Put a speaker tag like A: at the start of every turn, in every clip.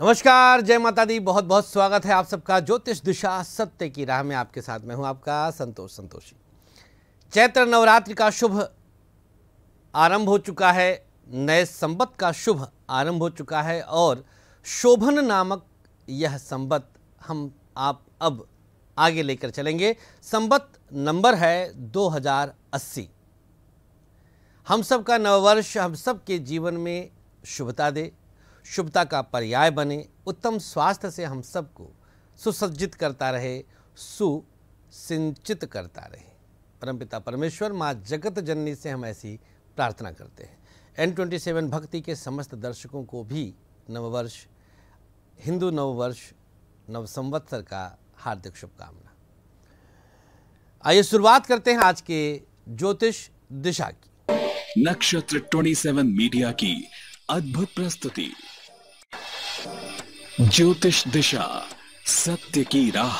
A: नमस्कार जय माता दी बहुत बहुत स्वागत है आप सबका ज्योतिष दिशा सत्य की राह में आपके साथ मैं हूं आपका संतोष संतोषी चैत्र नवरात्रि का शुभ आरंभ हो चुका है नए संबत का शुभ आरंभ हो चुका है और शोभन नामक यह संबत हम आप अब आगे लेकर चलेंगे संबत नंबर है 2080 हम सब का नववर्ष हम सब के जीवन में शुभता दे शुभता का पर्याय बने उत्तम स्वास्थ्य से हम सबको सुसज्जित करता रहे सुसिंचित करता रहे परमपिता परमेश्वर माँ जगत जननी से हम ऐसी प्रार्थना करते हैं एन ट्वेंटी सेवन भक्ति के समस्त दर्शकों को भी नववर्ष हिंदू नववर्ष नव संवत्सर का हार्दिक शुभकामना आइए शुरुआत करते हैं आज के ज्योतिष दिशा की नक्षत्र 27 मीडिया की अद्भुत प्रस्तुति ज्योतिष दिशा सत्य की राह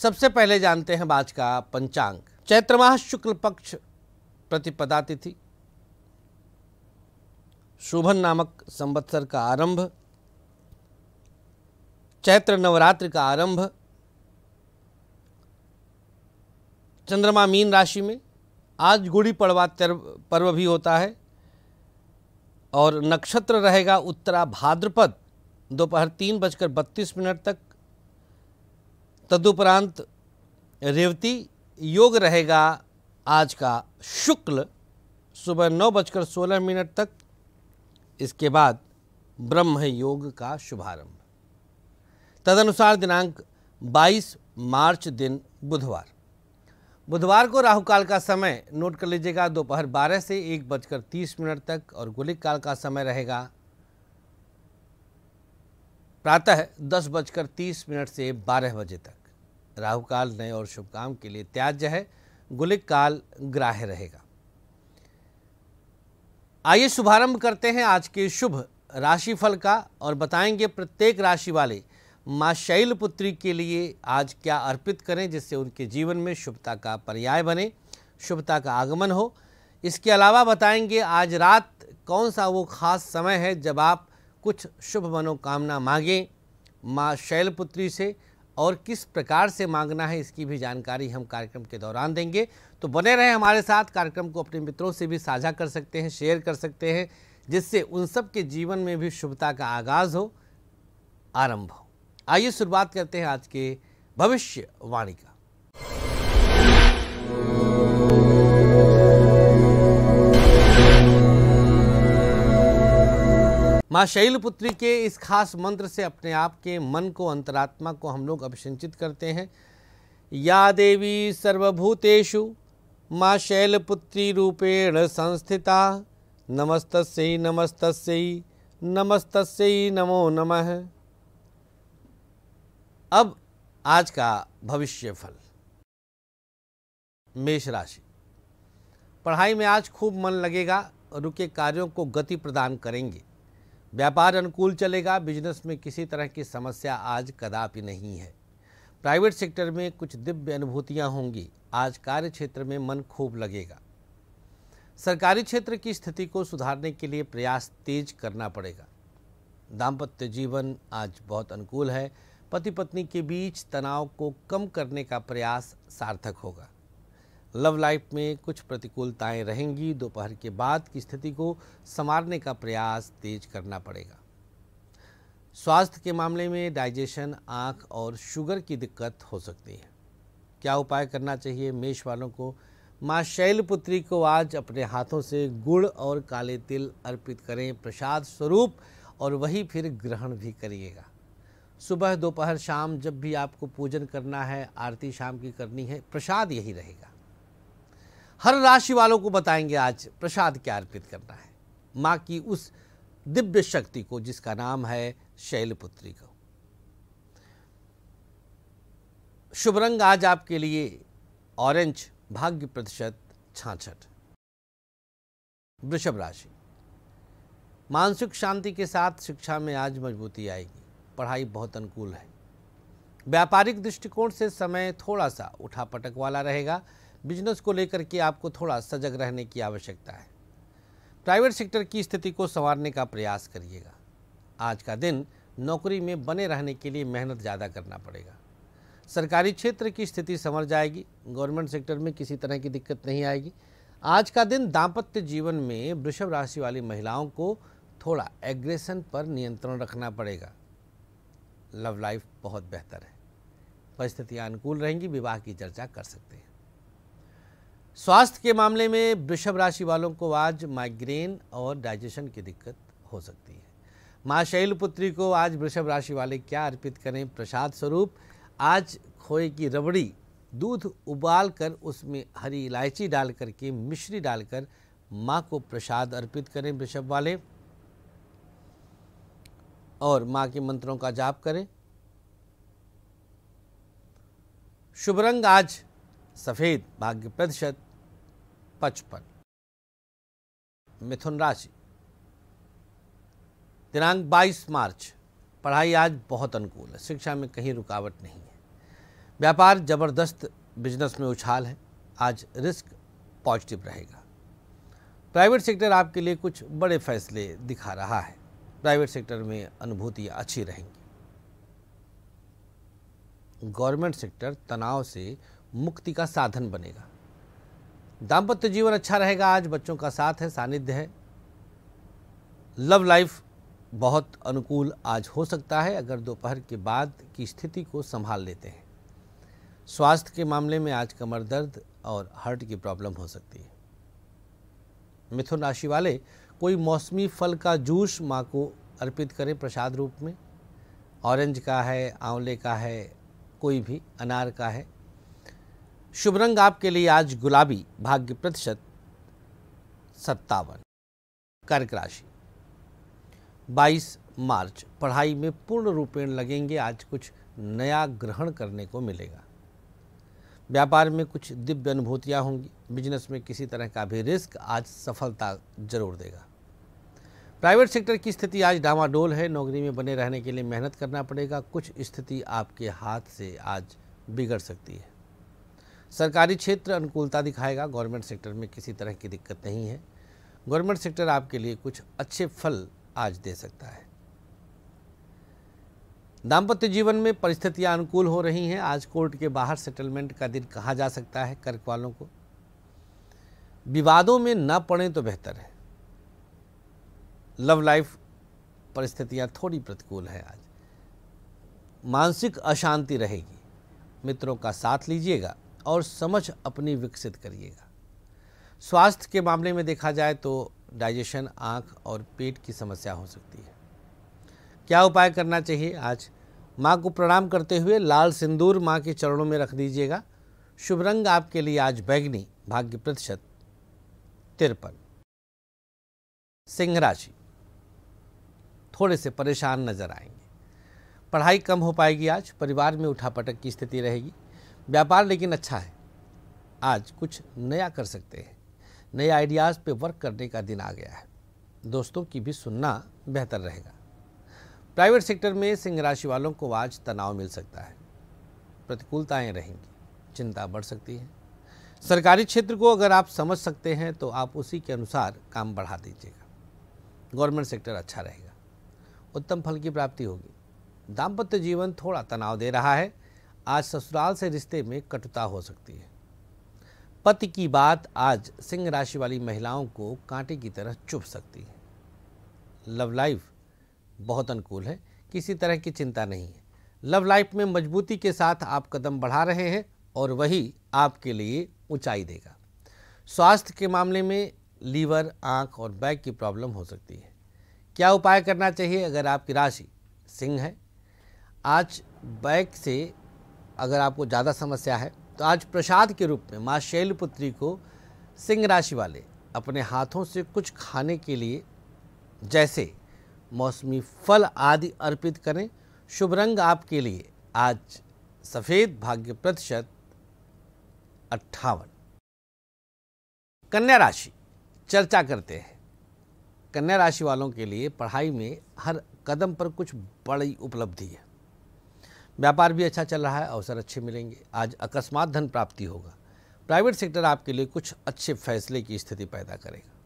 A: सबसे पहले जानते हैं आज का पंचांग चैत्र माह शुक्ल पक्ष प्रतिपदा तिथि शोभन नामक संवत्सर का आरंभ चैत्र नवरात्र का आरंभ चंद्रमा मीन राशि में आज गुड़ी पड़वा पर्व भी होता है और नक्षत्र रहेगा उत्तरा भाद्रपद दोपहर तीन बजकर बत्तीस मिनट तक तदुपरांत रेवती योग रहेगा आज का शुक्ल सुबह नौ बजकर सोलह मिनट तक इसके बाद ब्रह्म योग का शुभारंभ तदनुसार दिनांक 22 मार्च दिन बुधवार बुधवार को राहु काल का समय नोट कर लीजिएगा दोपहर 12 से एक बजकर तीस मिनट तक और गुलिक काल का समय रहेगा प्रातः दस बजकर तीस मिनट से बारह बजे तक राहु काल नए और शुभ काम के लिए त्याज्य है गुलिक काल ग्राह्य रहेगा आइए शुभारंभ करते हैं आज के शुभ राशिफल का और बताएंगे प्रत्येक राशि वाले माँ शैलपुत्री के लिए आज क्या अर्पित करें जिससे उनके जीवन में शुभता का पर्याय बने शुभता का आगमन हो इसके अलावा बताएंगे आज रात कौन सा वो खास समय है जब आप कुछ शुभ मनोकामना मांगें माँ शैलपुत्री से और किस प्रकार से मांगना है इसकी भी जानकारी हम कार्यक्रम के दौरान देंगे तो बने रहें हमारे साथ कार्यक्रम को अपने मित्रों से भी साझा कर सकते हैं शेयर कर सकते हैं जिससे उन सब के जीवन में भी शुभता का आगाज़ हो आरंभ हो आइए शुरुआत करते हैं आज के भविष्यवाणी का माँ शैलपुत्री के इस खास मंत्र से अपने आप के मन को अंतरात्मा को हम लोग अभिसंचित करते हैं या देवी सर्वभूतेषु माँ शैलपुत्री रूपेण संस्थिता नमस्त नमस्त नमस्त नमो नमः अब आज का भविष्य फल मेष राशि पढ़ाई में आज खूब मन लगेगा रुके कार्यों को गति प्रदान करेंगे व्यापार अनुकूल चलेगा बिजनेस में किसी तरह की समस्या आज कदापि नहीं है प्राइवेट सेक्टर में कुछ दिव्य अनुभूतियाँ होंगी आज कार्य क्षेत्र में मन खूब लगेगा सरकारी क्षेत्र की स्थिति को सुधारने के लिए प्रयास तेज करना पड़ेगा दाम्पत्य जीवन आज बहुत अनुकूल है पति पत्नी के बीच तनाव को कम करने का प्रयास सार्थक होगा लव लाइफ में कुछ प्रतिकूलताएं रहेंगी दोपहर के बाद की स्थिति को संवारने का प्रयास तेज करना पड़ेगा स्वास्थ्य के मामले में डाइजेशन आँख और शुगर की दिक्कत हो सकती है क्या उपाय करना चाहिए मेष वालों को माँ शैलपुत्री को आज अपने हाथों से गुड़ और काले तिल अर्पित करें प्रसाद स्वरूप और वही फिर ग्रहण भी करिएगा सुबह दोपहर शाम जब भी आपको पूजन करना है आरती शाम की करनी है प्रसाद यही रहेगा हर राशि वालों को बताएंगे आज प्रसाद क्या अर्पित करना है माँ की उस दिव्य शक्ति को जिसका नाम है शैलपुत्री को शुभ रंग आज आपके लिए ऑरेंज भाग्य प्रतिशत छाछठ वृषभ राशि मानसिक शांति के साथ शिक्षा में आज मजबूती आएगी पढ़ाई बहुत अनुकूल है व्यापारिक दृष्टिकोण से समय थोड़ा सा उठापटक वाला रहेगा बिजनेस को लेकर के आपको थोड़ा सजग रहने की आवश्यकता है प्राइवेट सेक्टर की स्थिति को संवारने का प्रयास करिएगा आज का दिन नौकरी में बने रहने के लिए मेहनत ज़्यादा करना पड़ेगा सरकारी क्षेत्र की स्थिति संवर जाएगी गवर्नमेंट सेक्टर में किसी तरह की दिक्कत नहीं आएगी आज का दिन दाम्पत्य जीवन में वृषभ राशि वाली महिलाओं को थोड़ा एग्रेशन पर नियंत्रण रखना पड़ेगा लव लाइफ बहुत बेहतर है परिस्थितियाँ अनुकूल रहेंगी विवाह की चर्चा कर सकते हैं स्वास्थ्य के मामले में वृषभ राशि वालों को आज माइग्रेन और डाइजेशन की दिक्कत हो सकती है माँ शैलपुत्री को आज वृषभ राशि वाले क्या अर्पित करें प्रसाद स्वरूप आज खोए की रबड़ी दूध उबाल कर उसमें हरी इलायची डाल करके मिश्री डालकर माँ को प्रसाद अर्पित करें वृषभ वाले और माँ के मंत्रों का जाप करें शुभ रंग आज सफ़ेद भाग्य प्रतिशत पचपन मिथुन राशि दिनांक 22 मार्च पढ़ाई आज बहुत अनुकूल है शिक्षा में कहीं रुकावट नहीं है व्यापार जबरदस्त बिजनेस में उछाल है आज रिस्क पॉजिटिव रहेगा प्राइवेट सेक्टर आपके लिए कुछ बड़े फैसले दिखा रहा है प्राइवेट सेक्टर में अनुभूतियाँ अच्छी रहेंगी गवर्नमेंट सेक्टर तनाव से मुक्ति का साधन बनेगा दाम्पत्य जीवन अच्छा रहेगा आज बच्चों का साथ है सानिध्य है लव लाइफ बहुत अनुकूल आज हो सकता है अगर दोपहर के बाद की स्थिति को संभाल लेते हैं स्वास्थ्य के मामले में आज कमर दर्द और हार्ट की प्रॉब्लम हो सकती है मिथुन राशि वाले कोई मौसमी फल का जूस माँ को अर्पित करें प्रसाद रूप में ऑरेंज का है आंवले का है कोई भी अनार का है शुभ रंग आपके लिए आज गुलाबी भाग्य प्रतिशत सत्तावन कर्क राशि 22 मार्च पढ़ाई में पूर्ण रूपेण लगेंगे आज कुछ नया ग्रहण करने को मिलेगा व्यापार में कुछ दिव्य अनुभूतियाँ होंगी बिजनेस में किसी तरह का भी रिस्क आज सफलता जरूर देगा प्राइवेट सेक्टर की स्थिति आज डामाडोल है नौकरी में बने रहने के लिए मेहनत करना पड़ेगा कुछ स्थिति आपके हाथ से आज बिगड़ सकती है सरकारी क्षेत्र अनुकूलता दिखाएगा गवर्नमेंट सेक्टर में किसी तरह की दिक्कत नहीं है गवर्नमेंट सेक्टर आपके लिए कुछ अच्छे फल आज दे सकता है दाम्पत्य जीवन में परिस्थितियां अनुकूल हो रही हैं आज कोर्ट के बाहर सेटलमेंट का दिन कहा जा सकता है कर्क वालों को विवादों में न पड़े तो बेहतर है लव लाइफ परिस्थितियां थोड़ी प्रतिकूल है आज मानसिक अशांति रहेगी मित्रों का साथ लीजिएगा और समझ अपनी विकसित करिएगा स्वास्थ्य के मामले में देखा जाए तो डाइजेशन आँख और पेट की समस्या हो सकती है क्या उपाय करना चाहिए आज माँ को प्रणाम करते हुए लाल सिंदूर माँ के चरणों में रख दीजिएगा शुभ रंग आपके लिए आज बैगनी भाग्य प्रतिशत तिरपन सिंह राशि थोड़े से परेशान नजर आएंगे पढ़ाई कम हो पाएगी आज परिवार में उठापटक की स्थिति रहेगी व्यापार लेकिन अच्छा है आज कुछ नया कर सकते हैं नए आइडियाज़ पे वर्क करने का दिन आ गया है दोस्तों की भी सुनना बेहतर रहेगा प्राइवेट सेक्टर में सिंह राशि वालों को आज तनाव मिल सकता है प्रतिकूलताएं रहेंगी चिंता बढ़ सकती है सरकारी क्षेत्र को अगर आप समझ सकते हैं तो आप उसी के अनुसार काम बढ़ा दीजिएगा गवर्नमेंट सेक्टर अच्छा रहेगा उत्तम फल की प्राप्ति होगी दाम्पत्य जीवन थोड़ा तनाव दे रहा है आज ससुराल से रिश्ते में कटुता हो सकती है पति की बात आज सिंह राशि वाली महिलाओं को कांटे की तरह चुभ सकती है लव लाइफ बहुत अनुकूल है किसी तरह की चिंता नहीं है लव लाइफ में मजबूती के साथ आप कदम बढ़ा रहे हैं और वही आपके लिए ऊंचाई देगा स्वास्थ्य के मामले में लीवर आंख और बैक की प्रॉब्लम हो सकती है क्या उपाय करना चाहिए अगर आपकी राशि सिंह है आज बैक से अगर आपको ज़्यादा समस्या है तो आज प्रसाद के रूप में माँ शैलपुत्री को सिंह राशि वाले अपने हाथों से कुछ खाने के लिए जैसे मौसमी फल आदि अर्पित करें शुभ रंग आपके लिए आज सफ़ेद भाग्य प्रतिशत अट्ठावन कन्या राशि चर्चा करते हैं कन्या राशि वालों के लिए पढ़ाई में हर कदम पर कुछ बड़ी उपलब्धि है व्यापार भी अच्छा चल रहा है अवसर अच्छे मिलेंगे आज अकस्मात धन प्राप्ति होगा प्राइवेट सेक्टर आपके लिए कुछ अच्छे फैसले की स्थिति पैदा करेगा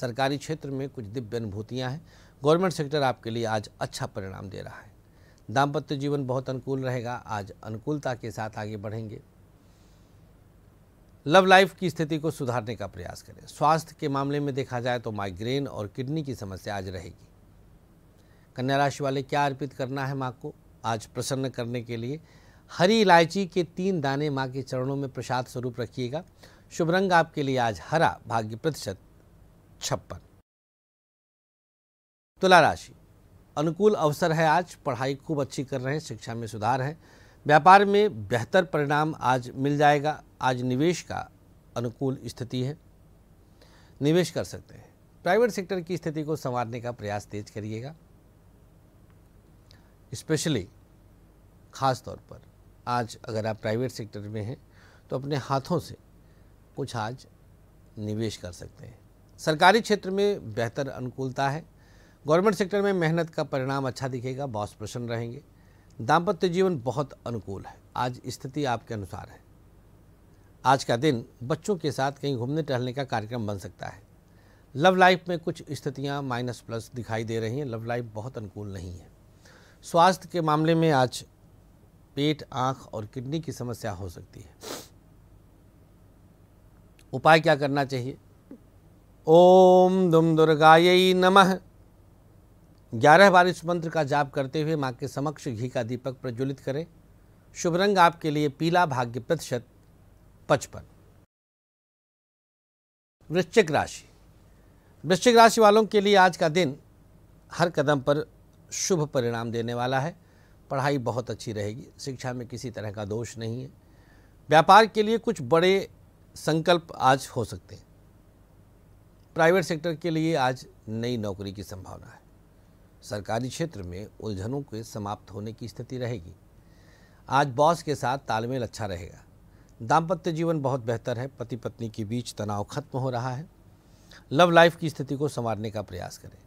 A: सरकारी क्षेत्र में कुछ दिव्य अनुभूतियाँ हैं गवर्नमेंट सेक्टर आपके लिए आज अच्छा परिणाम दे रहा है दाम्पत्य जीवन बहुत अनुकूल रहेगा आज अनुकूलता के साथ आगे बढ़ेंगे लव लाइफ की स्थिति को सुधारने का प्रयास करें स्वास्थ्य के मामले में देखा जाए तो माइग्रेन और किडनी की समस्या आज रहेगी कन्या राशि वाले क्या अर्पित करना है माँ को आज प्रसन्न करने के लिए हरी इलायची के तीन दाने माँ के चरणों में प्रसाद स्वरूप रखिएगा शुभ रंग आपके लिए आज हरा भाग्य प्रतिशत छप्पन तुला राशि अनुकूल अवसर है आज पढ़ाई खूब अच्छी कर रहे हैं शिक्षा में सुधार है व्यापार में बेहतर परिणाम आज मिल जाएगा आज निवेश का अनुकूल स्थिति है निवेश कर सकते हैं प्राइवेट सेक्टर की स्थिति को संवारने का प्रयास तेज करिएगा स्पेशली ख़ास तौर पर आज अगर आप प्राइवेट सेक्टर में हैं तो अपने हाथों से कुछ आज निवेश कर सकते हैं सरकारी क्षेत्र में बेहतर अनुकूलता है गवर्नमेंट सेक्टर में मेहनत का परिणाम अच्छा दिखेगा बॉस प्रसन्न रहेंगे दाम्पत्य जीवन बहुत अनुकूल है आज स्थिति आपके अनुसार है आज का दिन बच्चों के साथ कहीं घूमने टहलने का कार्यक्रम बन सकता है लव लाइफ में कुछ स्थितियां माइनस प्लस दिखाई दे रही हैं लव लाइफ बहुत अनुकूल नहीं है स्वास्थ्य के मामले में आज पेट आंख और किडनी की समस्या हो सकती है उपाय क्या करना चाहिए ओम दुम दुर्गाय नमः ग्यारह बार इस मंत्र का जाप करते हुए मां के समक्ष घी का दीपक प्रज्वलित करें शुभ रंग आपके लिए पीला भाग्य प्रतिशत पचपन वृश्चिक राशि वृश्चिक राशि वालों के लिए आज का दिन हर कदम पर शुभ परिणाम देने वाला है पढ़ाई बहुत अच्छी रहेगी शिक्षा में किसी तरह का दोष नहीं है व्यापार के लिए कुछ बड़े संकल्प आज हो सकते हैं प्राइवेट सेक्टर के लिए आज नई नौकरी की संभावना है सरकारी क्षेत्र में उलझनों के समाप्त होने की स्थिति रहेगी आज बॉस के साथ तालमेल अच्छा रहेगा दाम्पत्य जीवन बहुत बेहतर है पति पत्नी के बीच तनाव खत्म हो रहा है लव लाइफ की स्थिति को संवारने का प्रयास करें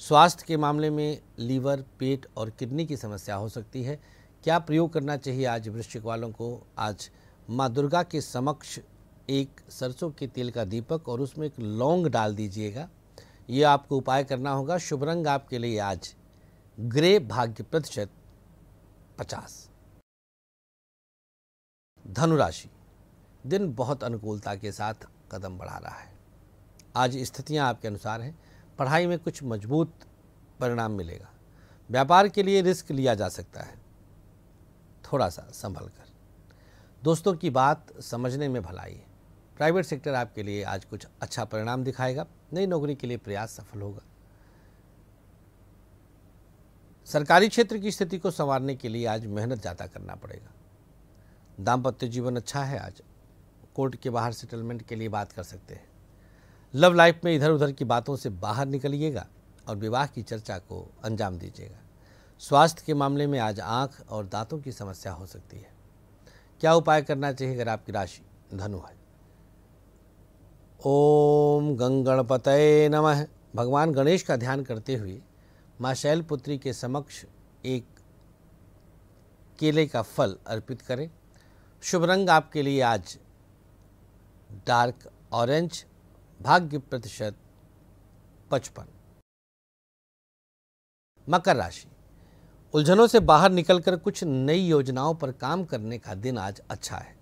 A: स्वास्थ्य के मामले में लीवर पेट और किडनी की समस्या हो सकती है क्या प्रयोग करना चाहिए आज वृश्चिक वालों को आज माँ दुर्गा के समक्ष एक सरसों के तेल का दीपक और उसमें एक लौंग डाल दीजिएगा ये आपको उपाय करना होगा शुभ रंग आपके लिए आज ग्रे भाग्य प्रतिशत पचास धनुराशि दिन बहुत अनुकूलता के साथ कदम बढ़ा रहा है आज स्थितियां आपके अनुसार हैं पढ़ाई में कुछ मजबूत परिणाम मिलेगा व्यापार के लिए रिस्क लिया जा सकता है थोड़ा सा संभल कर दोस्तों की बात समझने में भलाई है प्राइवेट सेक्टर आपके लिए आज कुछ अच्छा परिणाम दिखाएगा नई नौकरी के लिए प्रयास सफल होगा सरकारी क्षेत्र की स्थिति को संवारने के लिए आज मेहनत ज़्यादा करना पड़ेगा दाम्पत्य जीवन अच्छा है आज कोर्ट के बाहर सेटलमेंट के लिए बात कर सकते हैं लव लाइफ में इधर उधर की बातों से बाहर निकलिएगा और विवाह की चर्चा को अंजाम दीजिएगा स्वास्थ्य के मामले में आज आँख और दांतों की समस्या हो सकती है क्या उपाय करना चाहिए अगर आपकी राशि धनु है ओम गंग गणपत नमः भगवान गणेश का ध्यान करते हुए माँ शैलपुत्री के समक्ष एक केले का फल अर्पित करें शुभ रंग आपके लिए आज डार्क ऑरेंज भाग्य प्रतिशत पचपन मकर राशि उलझनों से बाहर निकलकर कुछ नई योजनाओं पर काम करने का दिन आज अच्छा है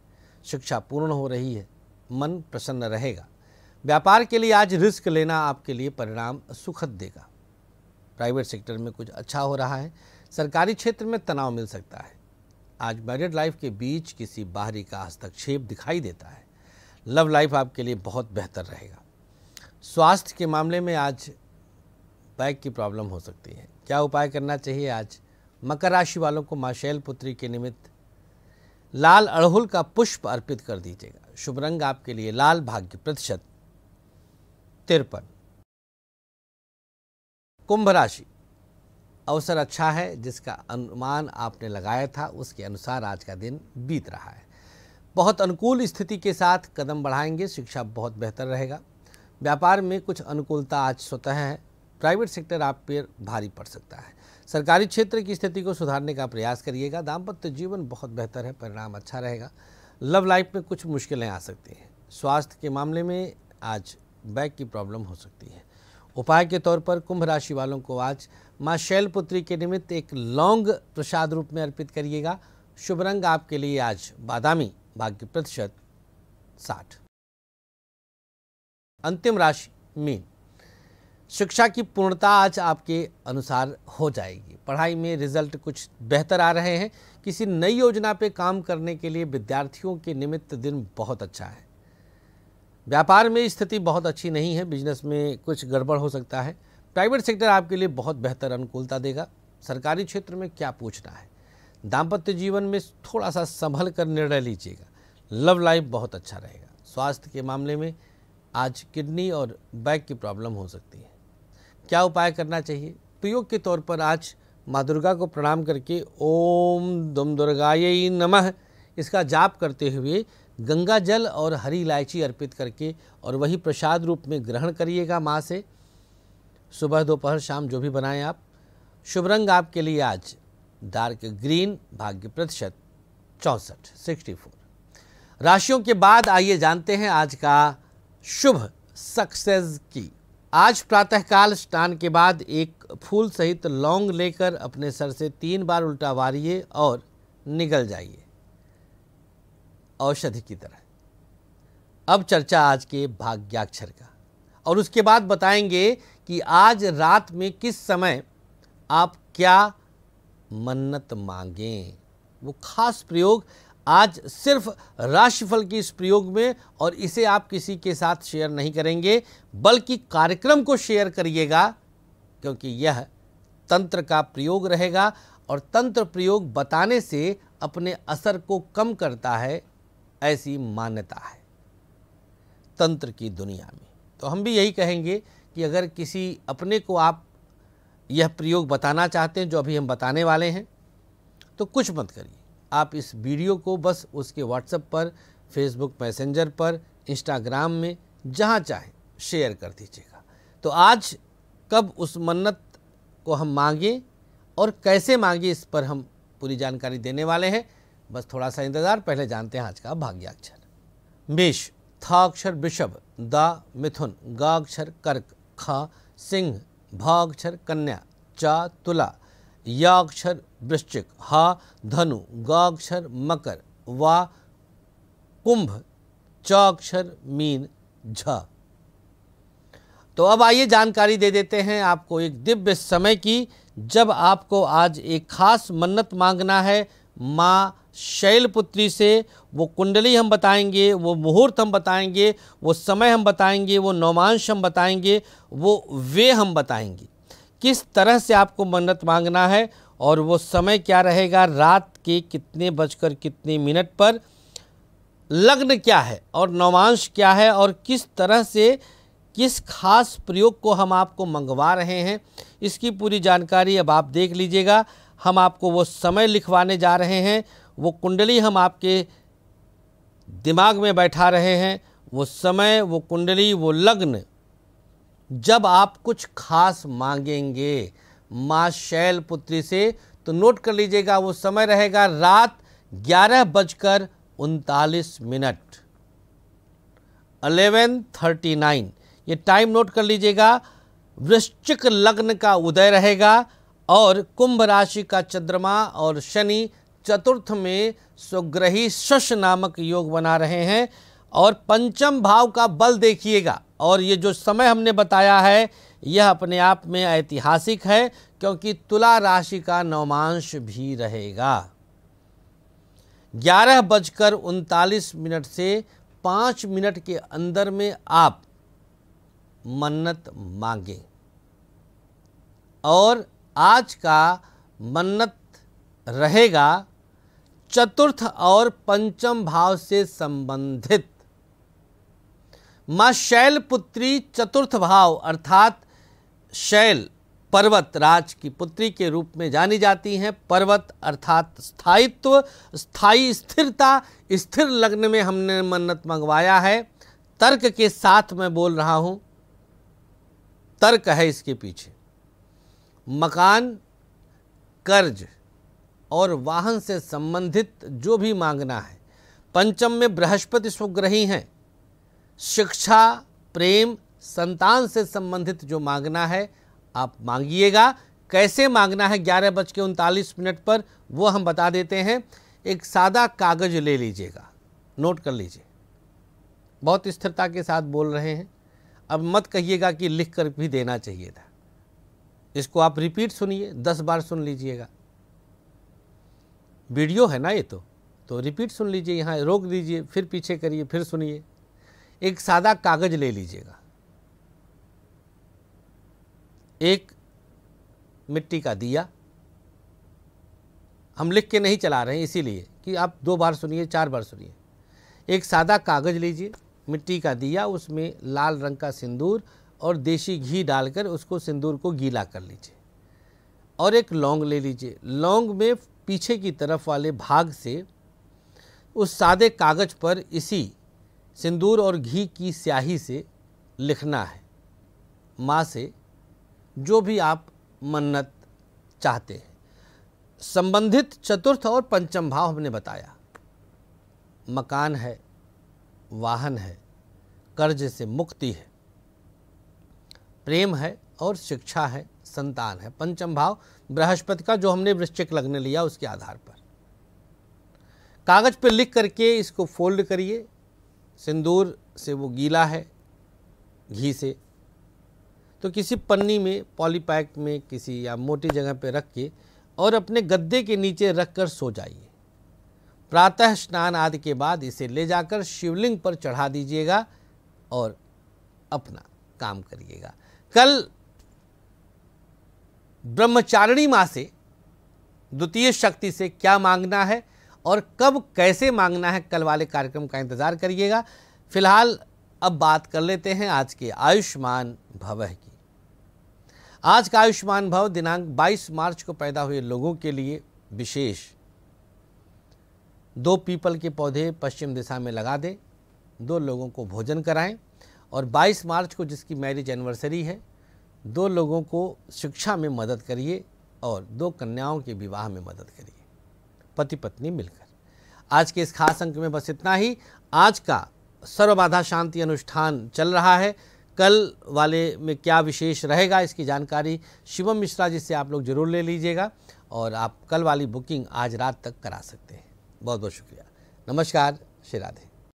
A: शिक्षा पूर्ण हो रही है मन प्रसन्न रहेगा व्यापार के लिए आज रिस्क लेना आपके लिए परिणाम सुखद देगा प्राइवेट सेक्टर में कुछ अच्छा हो रहा है सरकारी क्षेत्र में तनाव मिल सकता है आज मैरिड लाइफ के बीच किसी बाहरी का हस्तक्षेप दिखाई देता है लव लाइफ आपके लिए बहुत बेहतर रहेगा स्वास्थ्य के मामले में आज बैक की प्रॉब्लम हो सकती है क्या उपाय करना चाहिए आज मकर राशि वालों को माँ शैल पुत्री के निमित्त लाल अड़हुल का पुष्प अर्पित कर दीजिएगा शुभ रंग आपके लिए लाल भाग्य प्रतिशत तिरपन कुंभ राशि अवसर अच्छा है जिसका अनुमान आपने लगाया था उसके अनुसार आज का दिन बीत रहा है बहुत अनुकूल स्थिति के साथ कदम बढ़ाएंगे शिक्षा बहुत बेहतर रहेगा व्यापार में कुछ अनुकूलता आज स्वतः है प्राइवेट सेक्टर आप पर भारी पड़ सकता है सरकारी क्षेत्र की स्थिति को सुधारने का प्रयास करिएगा दाम्पत्य जीवन बहुत बेहतर है परिणाम अच्छा रहेगा लव लाइफ में कुछ मुश्किलें आ सकती हैं स्वास्थ्य के मामले में आज बैक की प्रॉब्लम हो सकती है उपाय के तौर पर कुंभ राशि वालों को आज माँ शैलपुत्री के निमित्त एक लौंग प्रसाद रूप में अर्पित करिएगा शुभ रंग आपके लिए आज बादामी भाग्य प्रतिशत साठ अंतिम राशि मीन शिक्षा की पूर्णता आज आपके अनुसार हो जाएगी पढ़ाई में रिजल्ट कुछ बेहतर आ रहे हैं किसी नई योजना पे काम करने के लिए विद्यार्थियों के निमित्त दिन बहुत अच्छा है व्यापार में स्थिति बहुत अच्छी नहीं है बिजनेस में कुछ गड़बड़ हो सकता है प्राइवेट सेक्टर आपके लिए बहुत बेहतर अनुकूलता देगा सरकारी क्षेत्र में क्या पूछना है दाम्पत्य जीवन में थोड़ा सा संभल कर निर्णय लीजिएगा लव लाइफ बहुत अच्छा रहेगा स्वास्थ्य के मामले में आज किडनी और बैक की प्रॉब्लम हो सकती है क्या उपाय करना चाहिए प्रयोग के तौर पर आज माँ दुर्गा को प्रणाम करके ओम दुम दुर्गाय नमः इसका जाप करते हुए गंगा जल और हरी इलायची अर्पित करके और वही प्रसाद रूप में ग्रहण करिएगा माँ से सुबह दोपहर शाम जो भी बनाएं आप शुभ रंग आपके लिए आज डार्क ग्रीन भाग्य प्रतिशत चौंसठ सिक्सटी फोर राशियों के बाद आइए जानते हैं आज का शुभ सक्सेस की आज प्रातःकाल स्नान के बाद एक फूल सहित लौंग लेकर अपने सर से तीन बार उल्टा वारिए और निकल जाइए औषधि की तरह अब चर्चा आज के भाग्याक्षर का और उसके बाद बताएंगे कि आज रात में किस समय आप क्या मन्नत मांगें वो खास प्रयोग आज सिर्फ राशिफल के इस प्रयोग में और इसे आप किसी के साथ शेयर नहीं करेंगे बल्कि कार्यक्रम को शेयर करिएगा क्योंकि यह तंत्र का प्रयोग रहेगा और तंत्र प्रयोग बताने से अपने असर को कम करता है ऐसी मान्यता है तंत्र की दुनिया में तो हम भी यही कहेंगे कि अगर किसी अपने को आप यह प्रयोग बताना चाहते हैं जो अभी हम बताने वाले हैं तो कुछ मत करिए आप इस वीडियो को बस उसके व्हाट्सएप पर फेसबुक मैसेंजर पर इंस्टाग्राम में जहाँ चाहें शेयर कर दीजिएगा तो आज कब उस मन्नत को हम मांगें और कैसे मांगें इस पर हम पूरी जानकारी देने वाले हैं बस थोड़ा सा इंतज़ार पहले जानते हैं आज का भाग्याक्षर मेष थाक्षर विषभ द मिथुन गाक्षर कर्क ख सिंह भाक्षर कन्या चा तुला याक्षर वृश्चिक हा धनु गाक्षर मकर वा कुंभ चाक्षर मीन झ तो अब आइए जानकारी दे देते हैं आपको एक दिव्य समय की जब आपको आज एक खास मन्नत मांगना है माँ शैलपुत्री से वो कुंडली हम बताएंगे वो मुहूर्त हम बताएंगे वो समय हम बताएंगे वो नौमांश हम बताएंगे वो वे हम बताएंगे किस तरह से आपको मन्नत मांगना है और वो समय क्या रहेगा रात के कितने बजकर कितने मिनट पर लग्न क्या है और नवांश क्या है और किस तरह से किस खास प्रयोग को हम आपको मंगवा रहे हैं इसकी पूरी जानकारी अब आप देख लीजिएगा हम आपको वो समय लिखवाने जा रहे हैं वो कुंडली हम आपके दिमाग में बैठा रहे हैं वो समय वो कुंडली वो लग्न जब आप कुछ खास मांगेंगे माँ शैल पुत्री से तो नोट कर लीजिएगा वो समय रहेगा रात ग्यारह बजकर उनतालीस मिनट अलेवन थर्टी नाइन ये टाइम नोट कर लीजिएगा वृश्चिक लग्न का उदय रहेगा और कुंभ राशि का चंद्रमा और शनि चतुर्थ में स्वग्रही शश नामक योग बना रहे हैं और पंचम भाव का बल देखिएगा और ये जो समय हमने बताया है यह अपने आप में ऐतिहासिक है क्योंकि तुला राशि का नवमांश भी रहेगा ग्यारह बजकर उनतालीस मिनट से पाँच मिनट के अंदर में आप मन्नत मांगें और आज का मन्नत रहेगा चतुर्थ और पंचम भाव से संबंधित माँ शैल पुत्री चतुर्थ भाव अर्थात शैल पर्वत राज की पुत्री के रूप में जानी जाती हैं पर्वत अर्थात स्थायित्व स्थायी स्थिरता स्थिर लग्न में हमने मन्नत मंगवाया है तर्क के साथ मैं बोल रहा हूँ तर्क है इसके पीछे मकान कर्ज और वाहन से संबंधित जो भी मांगना है पंचम में बृहस्पति स्वग्रही हैं शिक्षा प्रेम संतान से संबंधित जो मांगना है आप मांगिएगा कैसे मांगना है ग्यारह बज के उनतालीस मिनट पर वो हम बता देते हैं एक सादा कागज ले लीजिएगा नोट कर लीजिए बहुत स्थिरता के साथ बोल रहे हैं अब मत कहिएगा कि लिख कर भी देना चाहिए था इसको आप रिपीट सुनिए दस बार सुन लीजिएगा वीडियो है ना ये तो तो रिपीट सुन लीजिए यहाँ रोक दीजिए फिर पीछे करिए फिर सुनिए एक सादा कागज ले लीजिएगा एक मिट्टी का दिया हम लिख के नहीं चला रहे हैं इसीलिए कि आप दो बार सुनिए चार बार सुनिए एक सादा कागज लीजिए मिट्टी का दिया उसमें लाल रंग का सिंदूर और देसी घी डालकर उसको सिंदूर को गीला कर लीजिए और एक लौंग ले लीजिए लौंग में पीछे की तरफ वाले भाग से उस सादे कागज पर इसी सिंदूर और घी की स्याही से लिखना है माँ से जो भी आप मन्नत चाहते हैं संबंधित चतुर्थ और पंचम भाव हमने बताया मकान है वाहन है कर्ज से मुक्ति है प्रेम है और शिक्षा है संतान है पंचम भाव बृहस्पति का जो हमने वृश्चिक लगने लिया उसके आधार पर कागज पर लिख करके इसको फोल्ड करिए सिंदूर से वो गीला है घी से तो किसी पन्नी में पॉलीपैक में किसी या मोटी जगह पे रख के और अपने गद्दे के नीचे रख कर सो जाइए प्रातः स्नान आदि के बाद इसे ले जाकर शिवलिंग पर चढ़ा दीजिएगा और अपना काम करिएगा कल ब्रह्मचारिणी माँ से द्वितीय शक्ति से क्या मांगना है और कब कैसे मांगना है कल वाले कार्यक्रम का इंतज़ार करिएगा फिलहाल अब बात कर लेते हैं आज के आयुष्मान भव की आज का आयुष्मान भव दिनांक 22 मार्च को पैदा हुए लोगों के लिए विशेष दो पीपल के पौधे पश्चिम दिशा में लगा दें दो लोगों को भोजन कराएं और 22 मार्च को जिसकी मैरिज एनिवर्सरी है दो लोगों को शिक्षा में मदद करिए और दो कन्याओं के विवाह में मदद करिए पति पत्नी मिलकर आज के इस खास अंक में बस इतना ही आज का सर्वबाधा शांति अनुष्ठान चल रहा है कल वाले में क्या विशेष रहेगा इसकी जानकारी शिवम मिश्रा जी से आप लोग जरूर ले लीजिएगा और आप कल वाली बुकिंग आज रात तक करा सकते हैं बहुत बहुत शुक्रिया नमस्कार श्री राधे